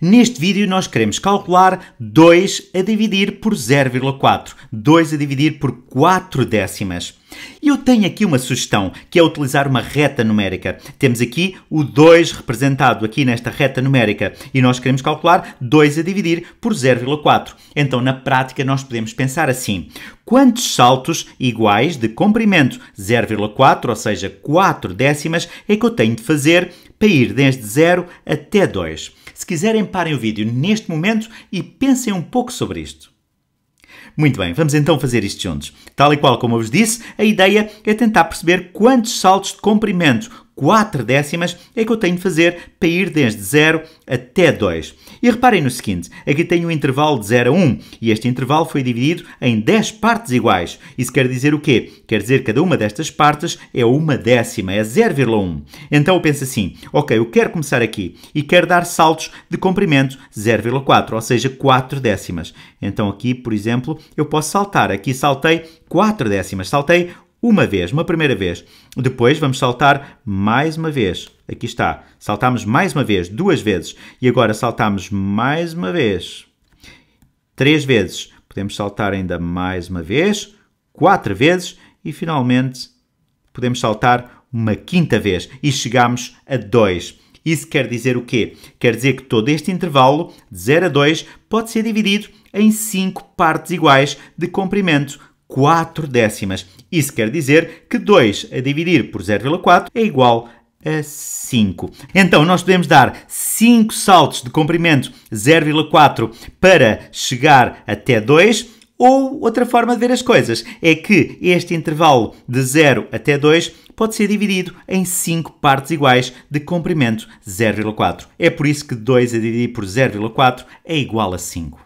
Neste vídeo nós queremos calcular 2 a dividir por 0,4, 2 a dividir por 4 décimas. E eu tenho aqui uma sugestão, que é utilizar uma reta numérica. Temos aqui o 2 representado aqui nesta reta numérica e nós queremos calcular 2 a dividir por 0,4. Então, na prática, nós podemos pensar assim: quantos saltos iguais de comprimento 0,4, ou seja, 4 décimas, é que eu tenho de fazer para ir desde 0 até 2. Se quiserem, parem o vídeo neste momento e pensem um pouco sobre isto. Muito bem, vamos então fazer isto juntos. Tal e qual como eu vos disse, a ideia é tentar perceber quantos saltos de comprimento 4 décimas é que eu tenho de fazer para ir desde 0 até 2. E reparem no seguinte, aqui tenho um intervalo de 0 a 1 e este intervalo foi dividido em 10 partes iguais. Isso quer dizer o quê? Quer dizer que cada uma destas partes é uma décima, é 0,1. Então eu penso assim, ok, eu quero começar aqui e quero dar saltos de comprimento 0,4, ou seja, 4 décimas. Então aqui, por exemplo, eu posso saltar. Aqui saltei 4 décimas, saltei uma vez, uma primeira vez. Depois vamos saltar mais uma vez. Aqui está. Saltamos mais uma vez, duas vezes. E agora saltamos mais uma vez. Três vezes. Podemos saltar ainda mais uma vez, quatro vezes e finalmente podemos saltar uma quinta vez e chegamos a 2. Isso quer dizer o quê? Quer dizer que todo este intervalo de 0 a 2 pode ser dividido em 5 partes iguais de comprimento, 4 décimas. Isso quer dizer que 2 a dividir por 0,4 é igual a 5. Então, nós podemos dar 5 saltos de comprimento 0,4 para chegar até 2. Ou outra forma de ver as coisas é que este intervalo de 0 até 2 pode ser dividido em 5 partes iguais de comprimento 0,4. É por isso que 2 a dividir por 0,4 é igual a 5.